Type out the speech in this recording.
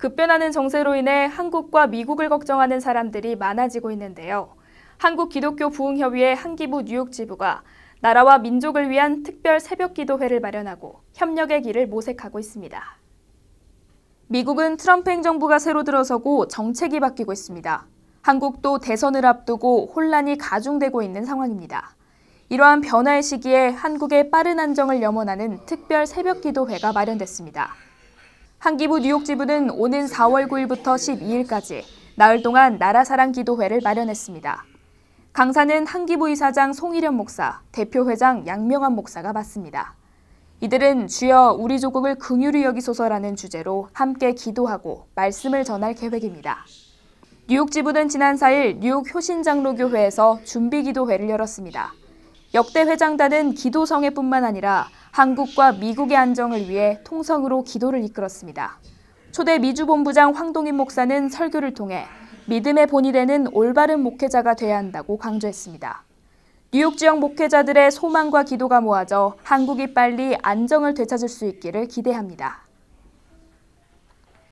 급변하는 정세로 인해 한국과 미국을 걱정하는 사람들이 많아지고 있는데요. 한국기독교부흥협의회 한기부 뉴욕지부가 나라와 민족을 위한 특별 새벽기도회를 마련하고 협력의 길을 모색하고 있습니다. 미국은 트럼프 행정부가 새로 들어서고 정책이 바뀌고 있습니다. 한국도 대선을 앞두고 혼란이 가중되고 있는 상황입니다. 이러한 변화의 시기에 한국의 빠른 안정을 염원하는 특별 새벽 기도회가 마련됐습니다. 한기부 뉴욕 지부는 오는 4월 9일부터 12일까지 나흘 동안 나라사랑 기도회를 마련했습니다. 강사는 한기부 이사장 송일현 목사, 대표회장 양명환 목사가 맡습니다. 이들은 주여 우리 조국을 긍휼히 여기소서라는 주제로 함께 기도하고 말씀을 전할 계획입니다. 뉴욕 지부는 지난 4일 뉴욕 효신장로교회에서 준비 기도회를 열었습니다. 역대 회장단은 기도성회뿐만 아니라 한국과 미국의 안정을 위해 통성으로 기도를 이끌었습니다. 초대 미주본부장 황동인 목사는 설교를 통해 믿음의 본이 되는 올바른 목회자가 돼야 한다고 강조했습니다. 뉴욕 지역 목회자들의 소망과 기도가 모아져 한국이 빨리 안정을 되찾을 수 있기를 기대합니다.